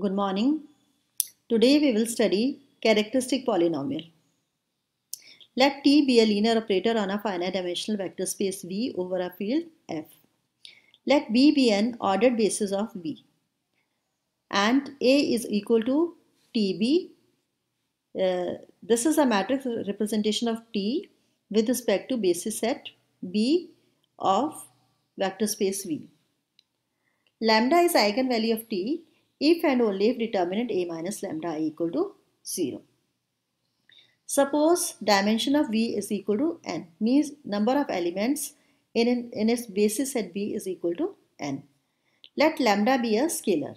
Good morning. Today we will study characteristic polynomial. Let T be a linear operator on a finite dimensional vector space V over a field F. Let B be an ordered basis of V. And A is equal to TB. Uh, this is a matrix representation of T with respect to basis set B of vector space V. Lambda is eigenvalue of T if and only if determinant A minus lambda equal to 0. Suppose dimension of V is equal to n means number of elements in, in its basis set V is equal to n. Let lambda be a scalar.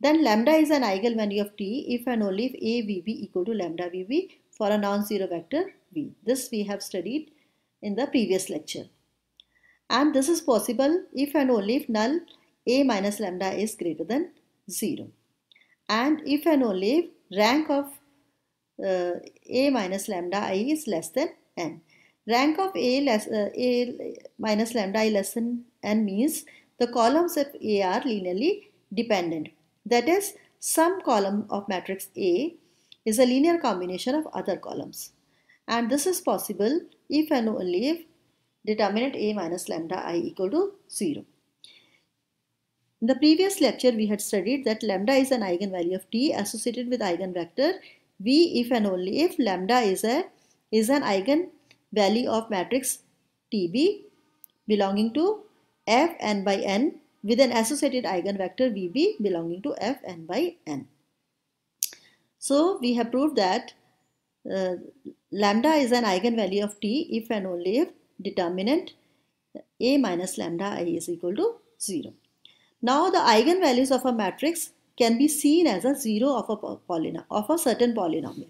Then lambda is an eigenvalue of t if and only if a v b equal to lambda v b for a non-zero vector v. This we have studied in the previous lecture. And this is possible if and only if null a minus lambda is greater than 0 and if and only if rank of uh, a minus lambda i is less than n rank of a less uh, a minus lambda i less than n means the columns of a are linearly dependent that is some column of matrix a is a linear combination of other columns and this is possible if and only if determinant a minus lambda i equal to 0 in the previous lecture, we had studied that lambda is an eigenvalue of t associated with eigenvector v if and only if lambda is a is an eigenvalue of matrix tb belonging to f n by n with an associated eigenvector vb belonging to f n by n. So we have proved that uh, lambda is an eigenvalue of t if and only if determinant a minus lambda i is equal to 0. Now the eigenvalues of a matrix can be seen as a zero of a, polynomial, of a certain polynomial.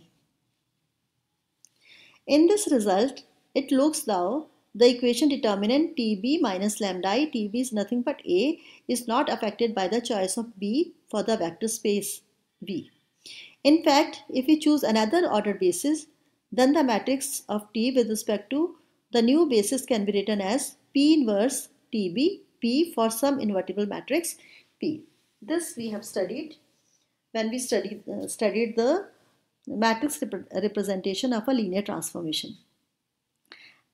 In this result, it looks though the equation determinant tb minus lambda i, tb is nothing but a, is not affected by the choice of b for the vector space v. In fact, if we choose another ordered basis, then the matrix of t with respect to the new basis can be written as p inverse tb P for some invertible matrix P. This we have studied when we studied, uh, studied the matrix rep representation of a linear transformation.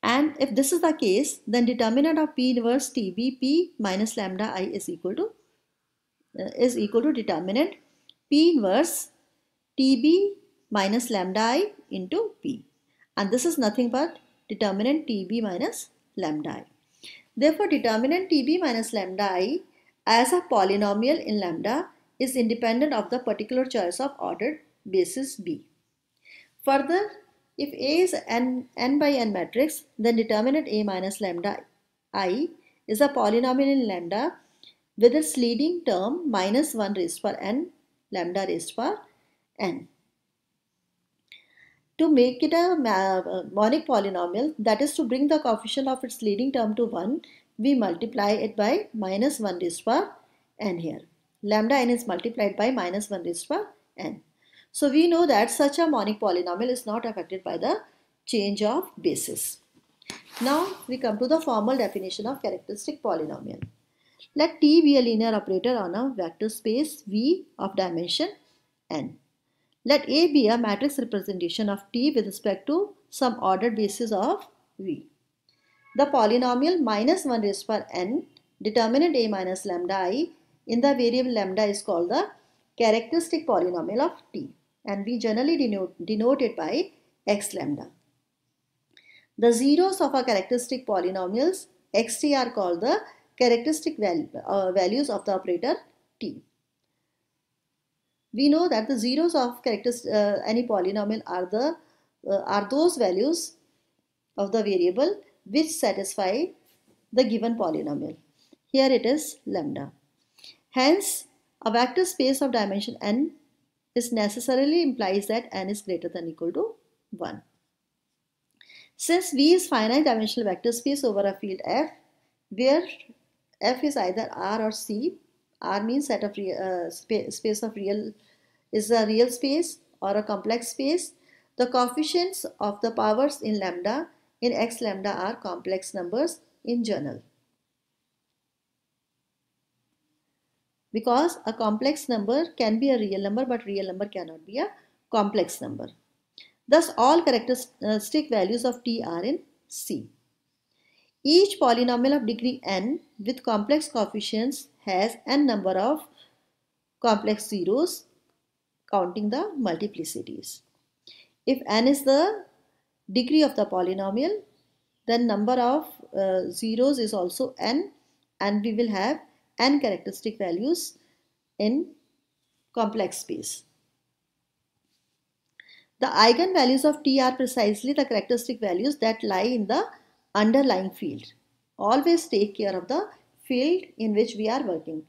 And if this is the case, then determinant of P inverse TB P minus lambda I is equal to uh, is equal to determinant P inverse TB minus lambda I into P. And this is nothing but determinant TB minus lambda I. Therefore, determinant TB minus lambda I as a polynomial in lambda is independent of the particular choice of ordered basis B. Further, if A is n, n by n matrix, then determinant A minus lambda I is a polynomial in lambda with its leading term minus 1 raised to power n lambda raised to power n. To make it a uh, monic polynomial, that is to bring the coefficient of its leading term to 1, we multiply it by minus 1 raised to n here. Lambda n is multiplied by minus 1 raised to n. So we know that such a monic polynomial is not affected by the change of basis. Now we come to the formal definition of characteristic polynomial. Let T be a linear operator on a vector space V of dimension n. Let A be a matrix representation of T with respect to some ordered basis of V. The polynomial minus 1 raised per n determinant A minus lambda i in the variable lambda is called the characteristic polynomial of T and we generally denote, denote it by x lambda. The zeros of our characteristic polynomials xt are called the characteristic val uh, values of the operator T we know that the zeros of characters, uh, any polynomial are the uh, are those values of the variable which satisfy the given polynomial. Here it is lambda. Hence, a vector space of dimension n is necessarily implies that n is greater than equal to 1. Since V is finite dimensional vector space over a field F, where F is either R or C, R means set a uh, space of real is a real space or a complex space. The coefficients of the powers in lambda in x lambda are complex numbers in general. Because a complex number can be a real number but real number cannot be a complex number. Thus all characteristic uh, values of T are in C. Each polynomial of degree n with complex coefficients has n number of complex zeros counting the multiplicities. If n is the degree of the polynomial, then number of uh, zeros is also n and we will have n characteristic values in complex space. The eigenvalues of T are precisely the characteristic values that lie in the underlying field. Always take care of the field in which we are working.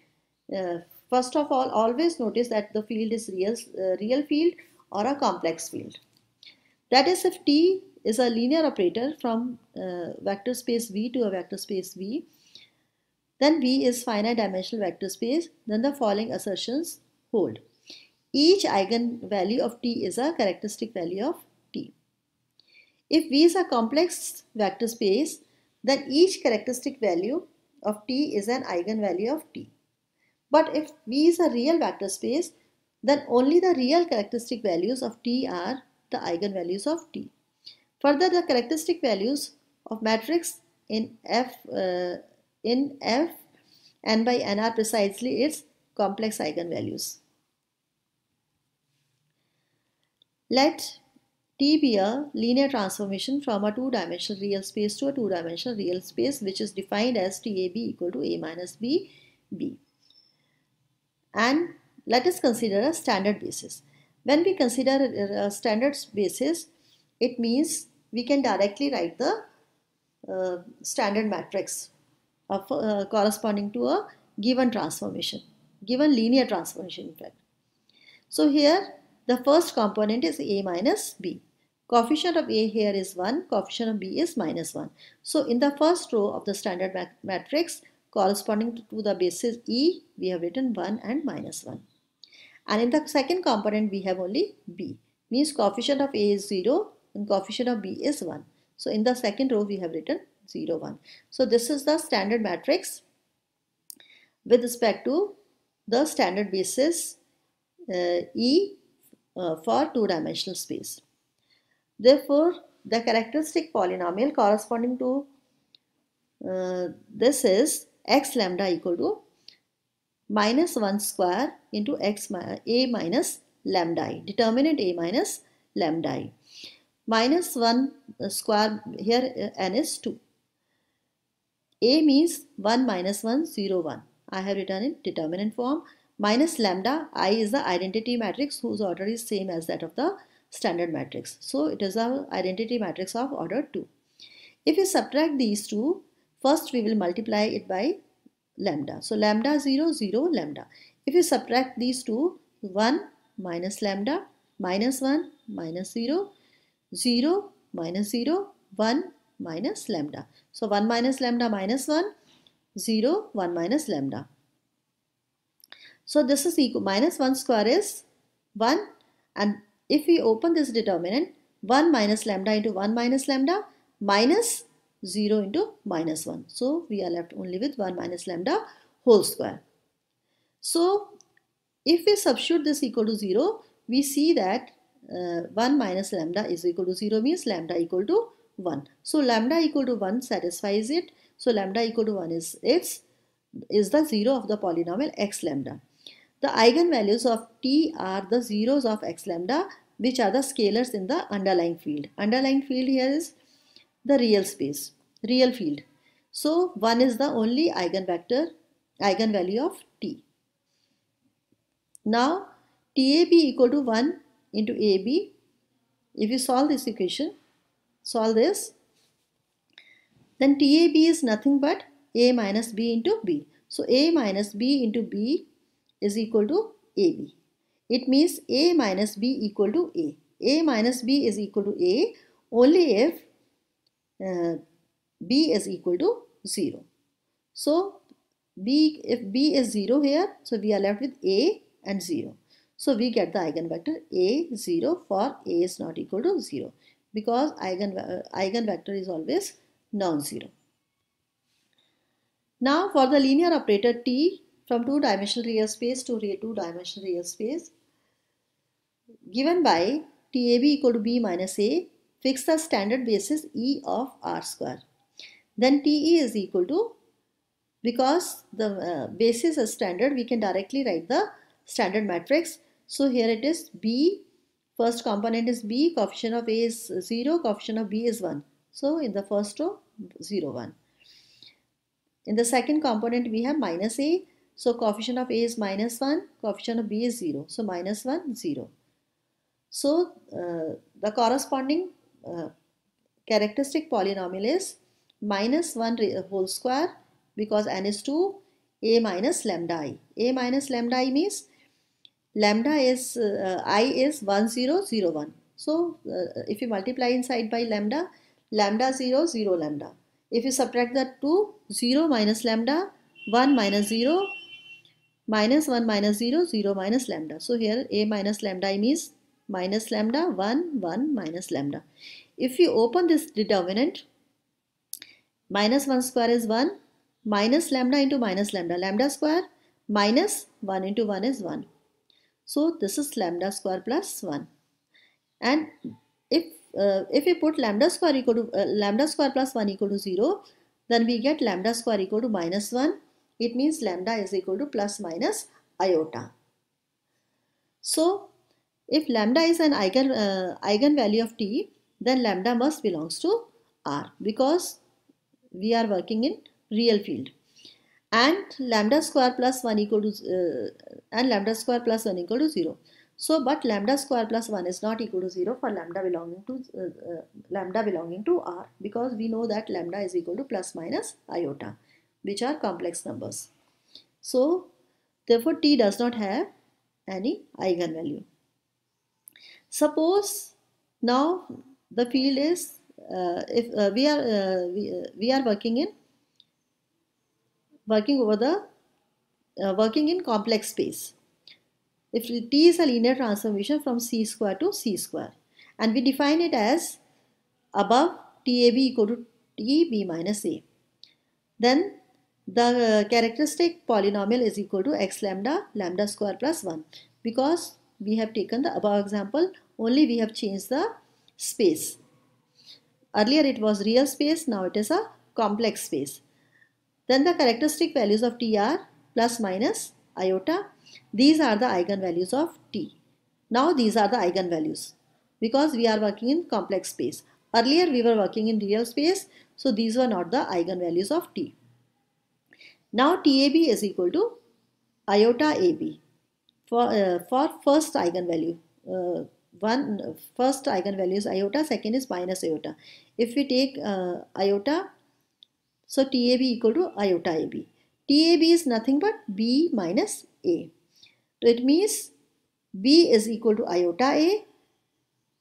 Uh, first of all, always notice that the field is real, uh, real field or a complex field. That is if T is a linear operator from uh, vector space V to a vector space V, then V is finite dimensional vector space, then the following assertions hold. Each eigenvalue of T is a characteristic value of if V is a complex vector space, then each characteristic value of T is an eigenvalue of T. But if V is a real vector space, then only the real characteristic values of T are the eigenvalues of T. Further, the characteristic values of matrix in F uh, in F n by n are precisely its complex eigenvalues. Let be a linear transformation from a two-dimensional real space to a two-dimensional real space which is defined as TAB equal to A minus B, B. And let us consider a standard basis. When we consider uh, a standard basis, it means we can directly write the uh, standard matrix of, uh, corresponding to a given transformation, given linear transformation in fact. So here the first component is A minus B. Coefficient of A here is 1, coefficient of B is minus 1. So in the first row of the standard matrix corresponding to the basis E, we have written 1 and minus 1. And in the second component, we have only B. Means coefficient of A is 0 and coefficient of B is 1. So in the second row, we have written 0, 1. So this is the standard matrix with respect to the standard basis uh, E uh, for two-dimensional space. Therefore, the characteristic polynomial corresponding to uh, this is x lambda equal to minus 1 square into x a a minus lambda i, determinant a minus lambda i. Minus 1 square here uh, n is 2. a means 1 minus 1 0 1. I have written in determinant form minus lambda i is the identity matrix whose order is same as that of the standard matrix. So it is our identity matrix of order 2. If you subtract these two, first we will multiply it by lambda. So lambda 0, 0, lambda. If you subtract these two, 1 minus lambda, minus 1, minus 0, 0, minus 0, 1 minus lambda. So 1 minus lambda minus 1, 0, 1 minus lambda. So this is equal, minus 1 square is 1 and if we open this determinant 1 minus lambda into 1 minus lambda minus 0 into minus 1. So we are left only with 1 minus lambda whole square. So if we substitute this equal to 0, we see that uh, 1 minus lambda is equal to 0 means lambda equal to 1. So lambda equal to 1 satisfies it. So lambda equal to 1 is its is the 0 of the polynomial x lambda. The eigenvalues of t are the zeros of x lambda which are the scalars in the underlying field. Underlying field here is the real space, real field. So 1 is the only eigenvector, eigenvalue of t. Now TAB equal to 1 into AB. If you solve this equation, solve this, then TAB is nothing but A minus B into B. So A minus B into B is equal to AB. It means A minus B equal to A. A minus B is equal to A only if uh, B is equal to 0. So B if B is 0 here, so we are left with A and 0. So we get the eigenvector A 0 for A is not equal to 0 because eigen, uh, eigenvector is always non-zero. Now for the linear operator T, from two-dimensional real space to two-dimensional real space given by TAB equal to B minus A fix the standard basis E of R square then TE is equal to because the uh, basis is standard we can directly write the standard matrix so here it is B first component is B coefficient of A is 0 coefficient of B is 1 so in the first row 0 1 in the second component we have minus A so coefficient of A is minus 1, coefficient of B is 0. So minus 1, 0. So uh, the corresponding uh, characteristic polynomial is minus 1 uh, whole square because n is 2 a minus lambda i. a minus lambda i means lambda is uh, i is 1001. So uh, if you multiply inside by lambda, lambda 0, 0 lambda. If you subtract that 2, 0 minus lambda, 1 minus 0, minus 1 minus 0 0 minus lambda so here a minus lambda means minus lambda 1 1 minus lambda if you open this determinant minus 1 square is 1 minus lambda into minus lambda lambda square minus 1 into 1 is 1 so this is lambda square plus 1 and if uh, if we put lambda square equal to uh, lambda square plus 1 equal to 0 then we get lambda square equal to minus 1 it means lambda is equal to plus minus iota. So if lambda is an eigen, uh, eigenvalue of t, then lambda must belongs to r because we are working in real field and lambda square plus 1 equal to uh, and lambda square plus 1 equal to 0 so but lambda square plus 1 is not equal to 0 for lambda belonging to uh, uh, lambda belonging to r because we know that lambda is equal to plus minus iota which are complex numbers. So therefore t does not have any eigenvalue. Suppose now the field is uh, if uh, we are uh, we, uh, we are working in working over the uh, working in complex space if t is a linear transformation from c square to c square and we define it as above tab equal to tb minus a then the characteristic polynomial is equal to x lambda lambda square plus 1 because we have taken the above example only we have changed the space earlier it was real space now it is a complex space then the characteristic values of t are plus minus iota these are the eigenvalues of t now these are the eigenvalues because we are working in complex space earlier we were working in real space so these were not the eigenvalues of t now TAB is equal to iota AB for, uh, for first eigenvalue. Uh, one first eigenvalue is iota, second is minus iota. If we take uh, iota, so TAB equal to iota AB. TAB is nothing but B minus A. So it means B is equal to iota A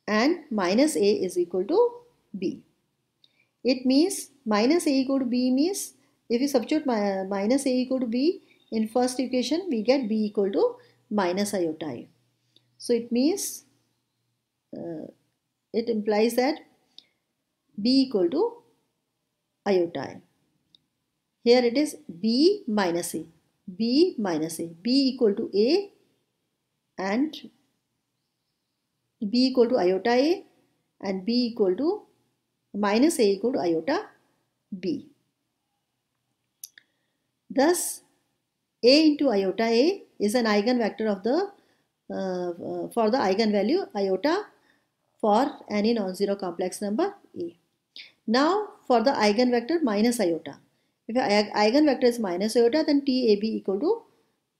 and minus A is equal to B. It means minus A equal to B means if you substitute my, minus a equal to b in first equation, we get b equal to minus iota i. So it means, uh, it implies that b equal to iota i. Here it is b minus a, b minus a, b equal to a and b equal to iota a and b equal to minus a equal to iota b. Thus, A into iota A is an eigenvector of the uh, uh, for the eigenvalue iota for any non-zero complex number A. Now, for the eigenvector minus iota. If eigenvector is minus iota, then TAB equal to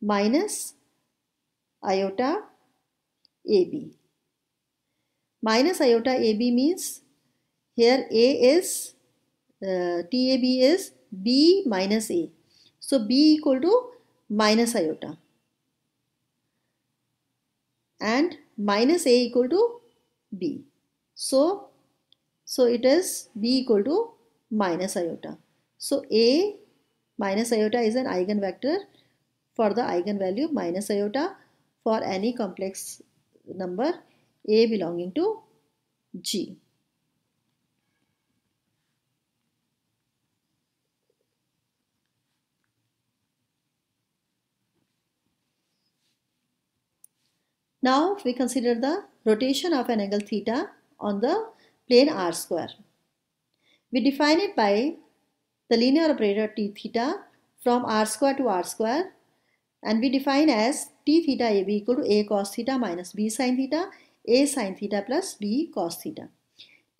minus iota AB. Minus iota AB means here A is, uh, TAB is B minus A. So B equal to minus iota and minus A equal to B. So, so it is B equal to minus iota. So A minus iota is an eigenvector for the eigenvalue minus iota for any complex number A belonging to G. Now we consider the rotation of an angle theta on the plane r square. We define it by the linear operator t theta from r square to r square and we define as t theta ab equal to a cos theta minus b sin theta a sin theta plus b cos theta.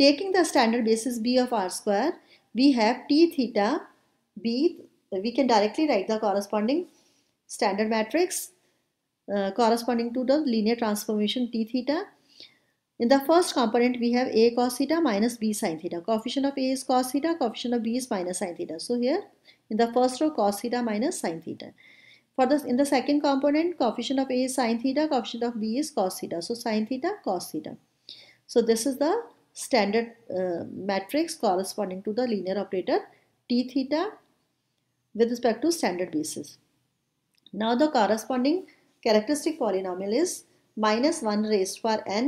Taking the standard basis b of r square we have t theta b we can directly write the corresponding standard matrix uh, corresponding to the linear transformation t theta. In the first component, we have a cos theta minus b sin theta. Coefficient of a is cos theta, coefficient of b is minus sin theta. So here, in the first row, cos theta minus sin theta. For this, in the second component, coefficient of a is sin theta, coefficient of b is cos theta. So sin theta, cos theta. So this is the standard uh, matrix corresponding to the linear operator t theta with respect to standard basis. Now the corresponding Characteristic polynomial is minus 1 raised to power n,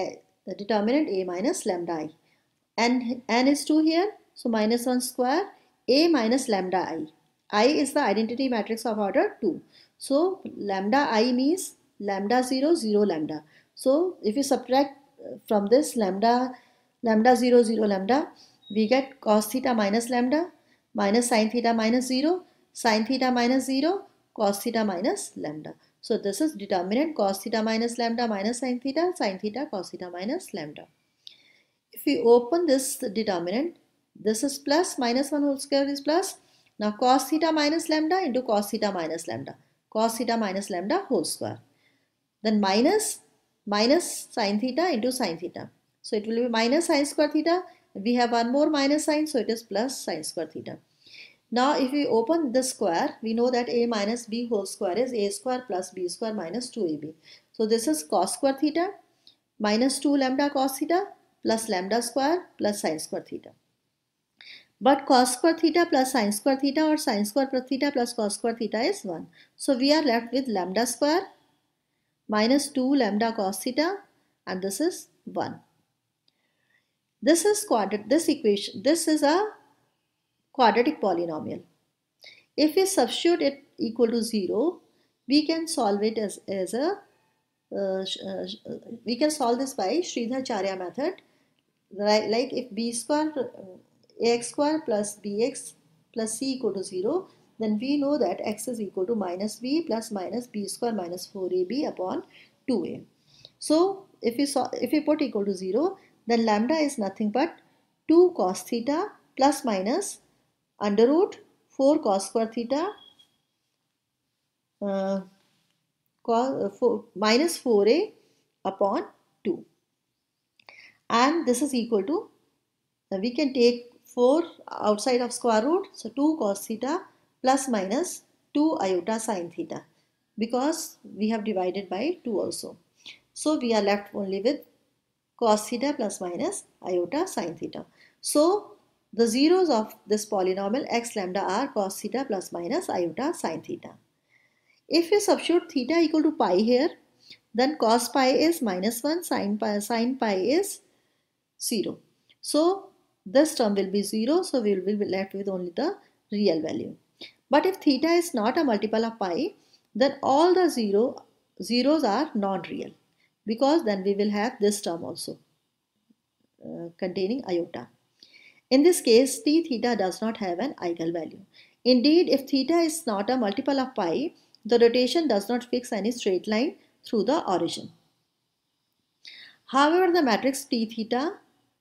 a, eh, the determinant a minus lambda n is 2 here, so minus 1 square, a minus lambda i. i is the identity matrix of order 2. So lambda i means lambda 0, 0 lambda. So if you subtract uh, from this lambda, lambda 0, 0 lambda, we get cos theta minus lambda minus sine theta minus 0, sine theta minus 0, cos theta minus lambda. So this is determinant cos theta minus lambda minus sine theta sine theta cos theta minus lambda. If we open this determinant, this is plus minus 1 whole square is plus. Now cos theta minus lambda into cos theta minus lambda. Cos theta minus lambda whole square. Then minus minus sine theta into sine theta. So it will be minus sine square theta. We have one more minus sign so it is plus sine square theta. Now if we open this square, we know that a minus b whole square is a square plus b square minus 2ab. So this is cos square theta minus 2 lambda cos theta plus lambda square plus sine square theta. But cos square theta plus sine square theta or sine square theta plus cos square theta is 1. So we are left with lambda square minus 2 lambda cos theta and this is 1. This is squared. this equation, this is a quadratic polynomial. If we substitute it equal to 0, we can solve it as, as a, uh, uh, uh, we can solve this by Charya method. Right, like if b square, uh, ax square plus bx plus c equal to 0, then we know that x is equal to minus b plus minus b square minus 4ab upon 2a. So if we saw if we put equal to 0 then lambda is nothing but 2 cos theta plus minus under root 4 cos square theta uh, cos, uh, four, minus 4a upon 2 and this is equal to uh, we can take 4 outside of square root so 2 cos theta plus minus 2 iota sine theta because we have divided by 2 also so we are left only with cos theta plus minus iota sine theta so the zeros of this polynomial x lambda are cos theta plus minus iota sine theta. If we substitute theta equal to pi here, then cos pi is minus 1, sine pi, sine pi is 0. So this term will be 0, so we will be left with only the real value. But if theta is not a multiple of pi, then all the zero, zeros are non-real because then we will have this term also uh, containing iota. In this case, t theta does not have an eigenvalue. Indeed, if theta is not a multiple of pi, the rotation does not fix any straight line through the origin. However, the matrix t theta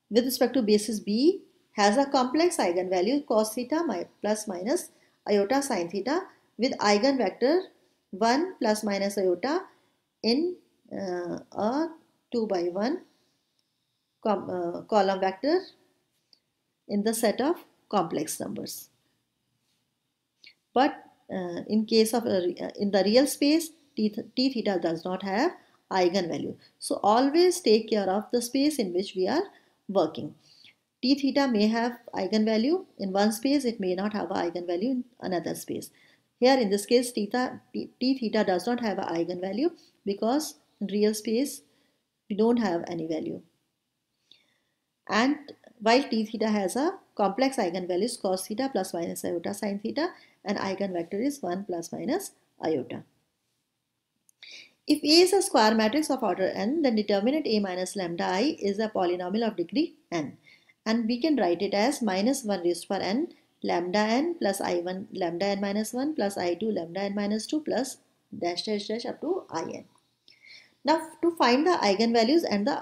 with respect to basis B has a complex eigenvalue cos theta plus minus iota sine theta with eigenvector 1 plus minus iota in uh, a 2 by 1 com, uh, column vector in the set of complex numbers. But uh, in case of uh, in the real space, t, th t theta does not have eigenvalue. So always take care of the space in which we are working. T theta may have eigenvalue in one space, it may not have eigenvalue in another space. Here in this case, theta, t, t theta does not have an eigenvalue because in real space, we don't have any value. And while t theta has a complex eigenvalues cos theta plus minus iota sin theta and eigenvector is 1 plus minus iota. If A is a square matrix of order n, then determinant A minus lambda i is a polynomial of degree n. And we can write it as minus 1 raised power n lambda n plus i1 lambda n minus 1 plus i2 lambda n minus 2 plus dash dash dash up to in. Now to find the eigenvalues and the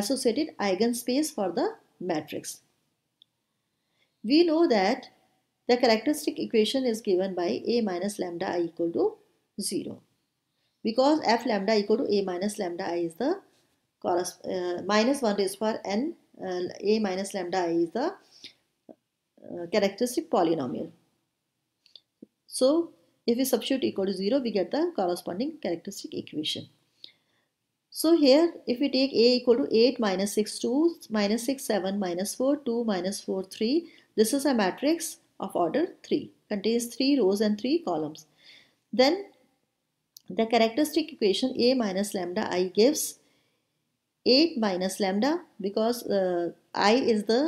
associated eigenspace for the matrix. We know that the characteristic equation is given by a minus lambda i equal to 0 because f lambda equal to a minus lambda i is the uh, minus 1 raised power n uh, a minus lambda i is the uh, characteristic polynomial. So if we substitute equal to 0 we get the corresponding characteristic equation. So here if we take a equal to 8 minus 6 2 minus 6 7 minus 4 2 minus 4 3 this is a matrix of order 3 contains 3 rows and 3 columns. Then the characteristic equation a minus lambda i gives 8 minus lambda because uh, i is the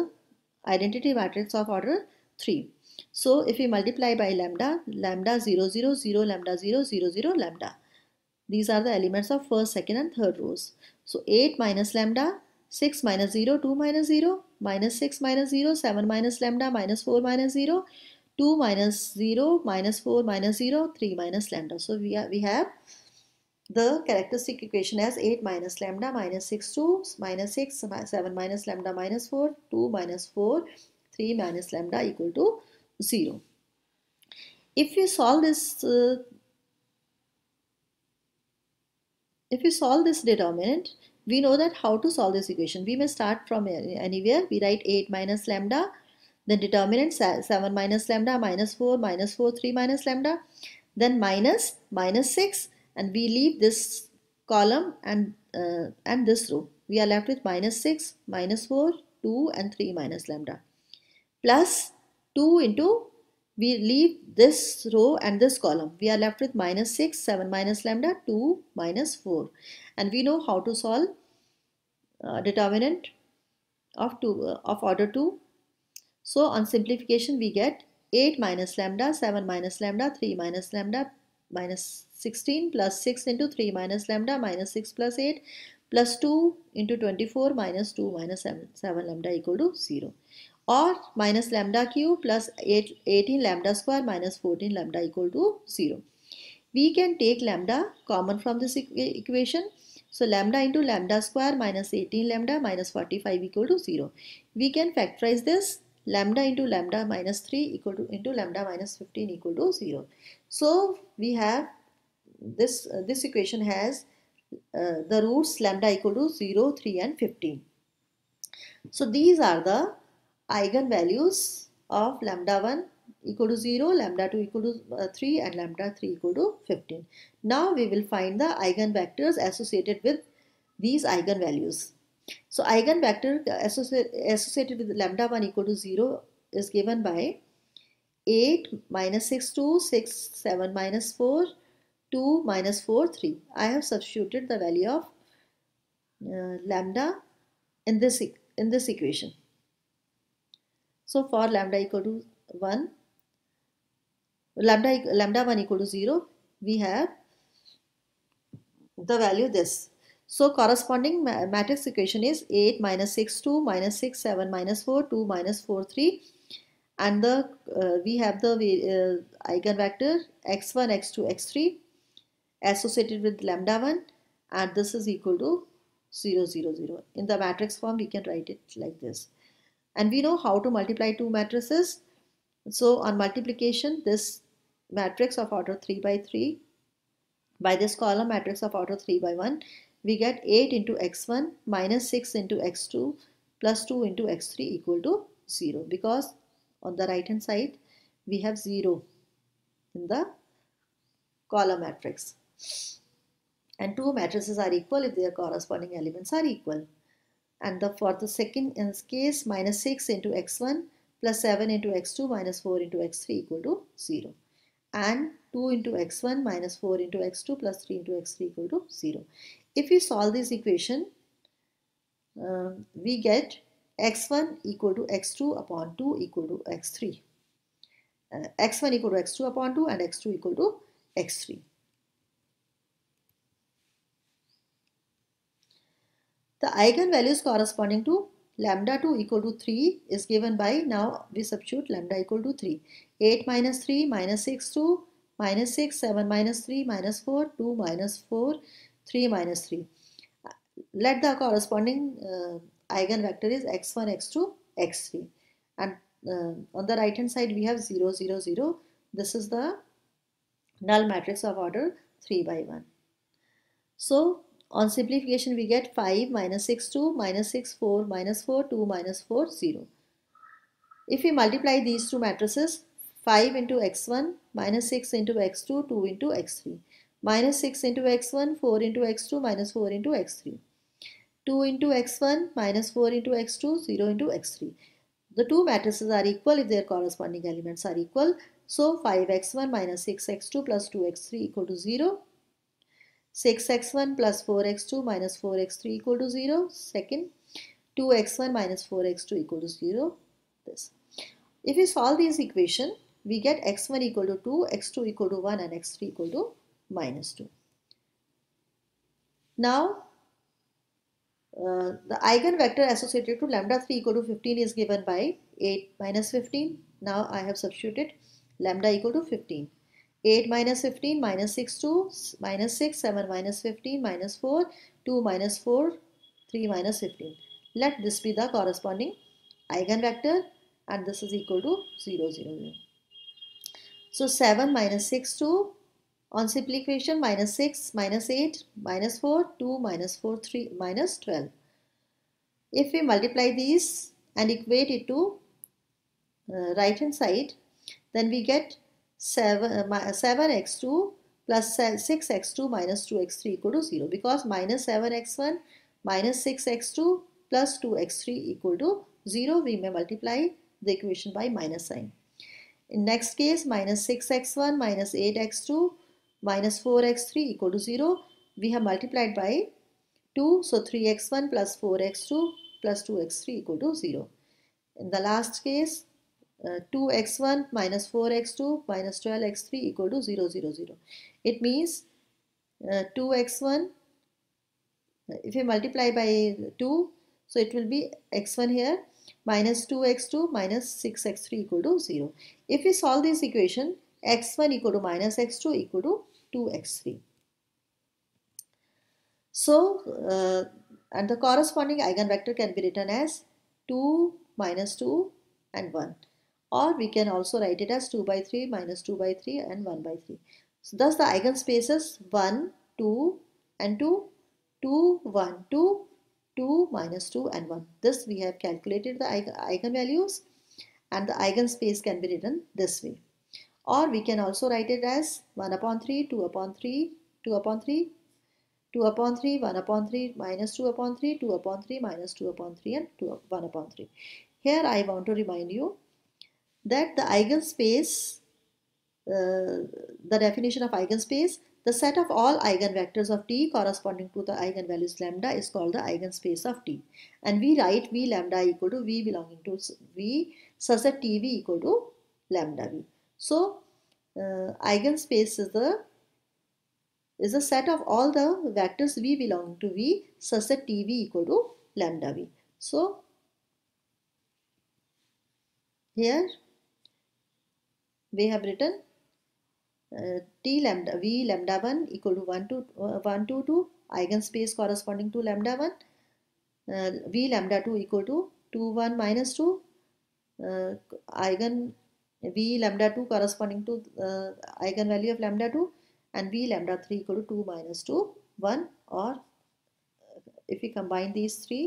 identity matrix of order 3. So if we multiply by lambda, lambda 0 0 0 lambda 0 0 0 lambda. These are the elements of first, second and third rows. So 8 minus lambda, 6 minus 0, 2 minus 0, minus 6 minus 0, 7 minus lambda, minus 4 minus 0, 2 minus 0, minus 4 minus 0, 3 minus lambda. So we, are, we have the characteristic equation as 8 minus lambda minus 6 2 minus 6 7 minus lambda minus 4 2 minus 4 3 minus lambda equal to 0. If you solve this uh, If we solve this determinant, we know that how to solve this equation. We may start from anywhere. We write 8 minus lambda, then determinant 7 minus lambda, minus 4, minus 4, 3 minus lambda, then minus, minus 6, and we leave this column and, uh, and this row. We are left with minus 6, minus 4, 2 and 3 minus lambda, plus 2 into we leave this row and this column we are left with minus 6 7 minus lambda 2 minus 4 and we know how to solve uh, determinant of 2 uh, of order 2 so on simplification we get 8 minus lambda 7 minus lambda 3 minus lambda minus 16 plus 6 into 3 minus lambda minus 6 plus 8 plus 2 into 24 minus 2 minus 7, 7 lambda equal to 0 or minus lambda q plus 8, 18 lambda square minus 14 lambda equal to 0. We can take lambda common from this equation. So lambda into lambda square minus 18 lambda minus 45 equal to 0. We can factorize this lambda into lambda minus 3 equal to into lambda minus 15 equal to 0. So we have this uh, this equation has uh, the roots lambda equal to 0, 3 and 15. So these are the eigenvalues of lambda 1 equal to 0, lambda 2 equal to uh, 3 and lambda 3 equal to 15. Now we will find the eigenvectors associated with these eigenvalues. So eigenvector associated with lambda 1 equal to 0 is given by 8 minus 6 2, 6 7 minus 4, 2 minus 4 3. I have substituted the value of uh, lambda in this, in this equation. So for lambda equal to 1, lambda, lambda 1 equal to 0, we have the value this. So corresponding ma matrix equation is 8 minus 6 2 minus 6 7 minus 4 2 minus 4 3 and the uh, we have the uh, eigenvector x1 x2 x3 associated with lambda 1 and this is equal to 0 0 0 in the matrix form we can write it like this and we know how to multiply two matrices so on multiplication this matrix of order 3 by 3 by this column matrix of order 3 by 1 we get 8 into x1 minus 6 into x2 plus 2 into x3 equal to 0 because on the right hand side we have 0 in the column matrix and two matrices are equal if their corresponding elements are equal and the, for the second case minus 6 into x1 plus 7 into x2 minus 4 into x3 equal to 0 and 2 into x1 minus 4 into x2 plus 3 into x3 equal to 0. If we solve this equation, uh, we get x1 equal to x2 upon 2 equal to x3. Uh, x1 equal to x2 upon 2 and x2 equal to x3. The eigenvalues corresponding to lambda 2 equal to 3 is given by now we substitute lambda equal to 3 8 minus 3 minus 6 2 minus 6 7 minus 3 minus 4 2 minus 4 3 minus 3 let the corresponding uh, eigenvector is x1 x2 x3 and uh, on the right hand side we have 0 0 0 this is the null matrix of order 3 by 1 so on simplification we get 5 minus 6 2 minus 6 4 minus 4 2 minus 4 0. If we multiply these two matrices 5 into x1 minus 6 into x2 2 into x3 minus 6 into x1 4 into x2 minus 4 into x3 2 into x1 minus 4 into x2 0 into x3 the two matrices are equal if their corresponding elements are equal so 5x1 minus 6x2 plus 2x3 equal to 0 6x1 plus 4x2 minus 4x3 equal to 0. Second, 2x1 minus 4x2 equal to 0. This. If we solve these equation, we get x1 equal to 2, x2 equal to 1 and x3 equal to minus 2. Now, uh, the eigenvector associated to lambda 3 equal to 15 is given by 8 minus 15. Now I have substituted lambda equal to 15. 8 minus 15 minus 6 2 minus 6 7 minus 15 minus 4 2 minus 4 3 minus 15 let this be the corresponding eigenvector and this is equal to 0 0 0 so 7 minus 6 2 on simplification minus 6 minus 8 minus 4 2 minus 4 3 minus 12 if we multiply these and equate it to uh, right hand side then we get 7, 7x2 uh, uh, plus 6x2 minus 2x3 equal to 0 because minus 7x1 minus 6x2 plus 2x3 equal to 0 we may multiply the equation by minus sign. In next case minus 6x1 minus 8x2 minus 4x3 equal to 0 we have multiplied by 2 so 3x1 plus 4x2 plus 2x3 equal to 0. In the last case uh, 2x1 minus 4x2 minus 12x3 equal to 0, 0, 0. It means uh, 2x1, uh, if you multiply by 2, so it will be x1 here minus 2x2 minus 6x3 equal to 0. If we solve this equation, x1 equal to minus x2 equal to 2x3. So, uh, and the corresponding eigenvector can be written as 2 minus 2 and 1 or we can also write it as 2 by 3 minus 2 by 3 and 1 by 3. So thus the eigenspaces 1, 2 and 2, 2, 1, 2, 2, minus 2 and 1. This we have calculated the eigen eigenvalues and the eigenspace can be written this way. Or we can also write it as 1 upon 3, 2 upon 3, 2 upon 3, 2 upon 3, 1 upon 3, minus 2 upon 3, 2 upon 3, minus 2 upon 3 and 2, 1 upon 3. Here I want to remind you that the eigenspace, uh, the definition of eigenspace, the set of all eigenvectors of T corresponding to the eigenvalues lambda is called the eigenspace of T. And we write V lambda equal to V belonging to V such that TV equal to lambda V. So uh, eigenspace is the is a set of all the vectors V belonging to V such that TV equal to lambda V. So here we have written uh, t lambda v lambda 1 equal to 1 to uh, 1 2 2 eigenspace corresponding to lambda 1 uh, v lambda 2 equal to 2 1 minus 2 uh, eigen v lambda 2 corresponding to uh, eigenvalue of lambda 2 and v lambda 3 equal to 2 minus 2 1 or uh, if we combine these three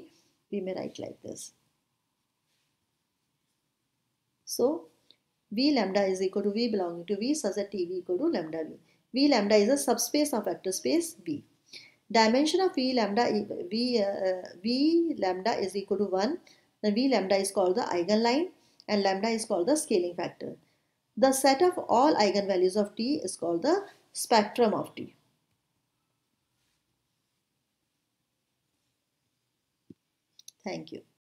we may write like this so V lambda is equal to V belonging to V such that TV equal to lambda V. V lambda is a subspace of vector space V. Dimension of V lambda V, uh, v lambda is equal to 1. Then V lambda is called the eigenline and lambda is called the scaling factor. The set of all eigenvalues of T is called the spectrum of T. Thank you.